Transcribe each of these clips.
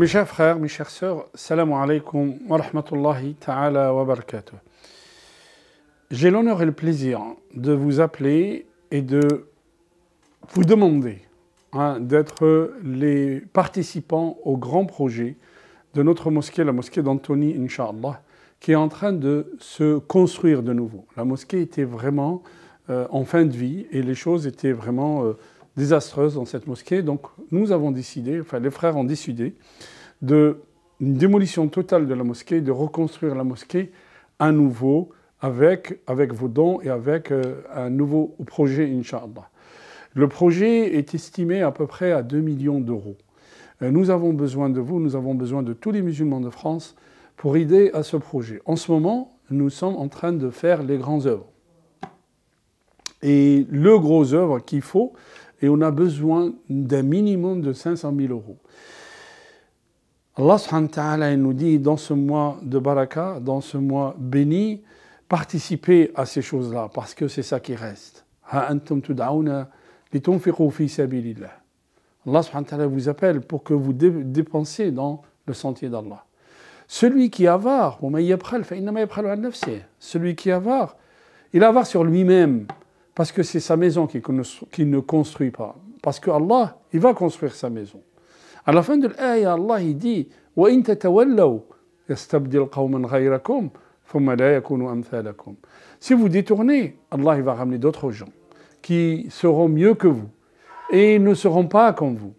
Mes chers frères, mes chères sœurs, salam alaikum wa rahmatullahi ta'ala wa barakatuh. J'ai l'honneur et le plaisir de vous appeler et de vous demander hein, d'être les participants au grand projet de notre mosquée, la mosquée d'Anthony, Inch'Allah, qui est en train de se construire de nouveau. La mosquée était vraiment euh, en fin de vie et les choses étaient vraiment euh, désastreuses dans cette mosquée. Donc nous avons décidé, enfin les frères ont décidé, d'une démolition totale de la mosquée, de reconstruire la mosquée à nouveau avec, avec vos dons et avec euh, un nouveau projet, Inch'Allah. Le projet est estimé à peu près à 2 millions d'euros. Euh, nous avons besoin de vous, nous avons besoin de tous les musulmans de France pour aider à ce projet. En ce moment, nous sommes en train de faire les grandes œuvres. Et le gros œuvre qu'il faut, et on a besoin d'un minimum de 500 000 euros. Allah nous dit dans ce mois de baraka, dans ce mois béni, participez à ces choses-là parce que c'est ça qui reste. Allah vous appelle pour que vous dépensez dans le sentier d'Allah. Celui qui avare, celui qui avare, il avare sur lui-même parce que c'est sa maison qu'il ne construit pas. Parce que Allah, il va construire sa maison. À la fin de l'aïe, Allah dit Si vous détournez, Allah va ramener d'autres gens qui seront mieux que vous et ne seront pas comme vous.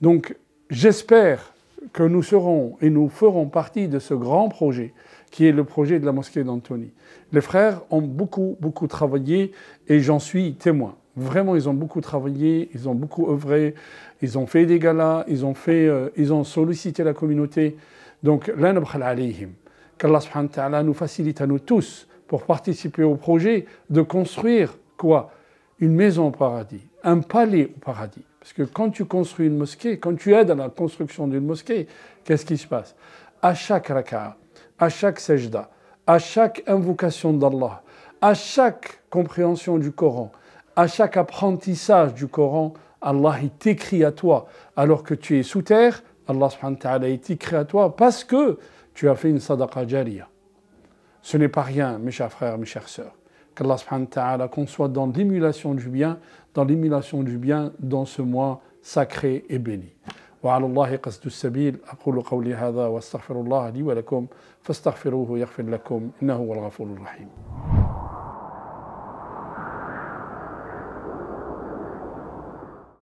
Donc, j'espère que nous serons et nous ferons partie de ce grand projet qui est le projet de la mosquée d'Antony. Les frères ont beaucoup, beaucoup travaillé et j'en suis témoin. Vraiment, ils ont beaucoup travaillé, ils ont beaucoup œuvré, ils ont fait des galas, ils ont, fait, euh, ils ont sollicité la communauté. Donc, qu'Allah subhanahu nous facilite à nous tous pour participer au projet de construire quoi Une maison au paradis, un palais au paradis. Parce que quand tu construis une mosquée, quand tu aides à la construction d'une mosquée, qu'est-ce qui se passe À chaque raka'a, à chaque sajda, à chaque invocation d'Allah, à chaque compréhension du Coran, à chaque apprentissage du Coran, Allah est à toi. Alors que tu es sous terre, Allah t'écrit à toi parce que tu as fait une sadaqa jariya. Ce n'est pas rien, mes chers frères, mes chères sœurs. Qu'Allah subhanahu qu'on soit dans l'émulation du bien, dans l'émulation du bien dans ce mois sacré et béni. وعلى الله قصد السبيل أقول قولي هذا الله لي ولكم فاستغفروه يغفر لكم إنه هو الغفور rahim.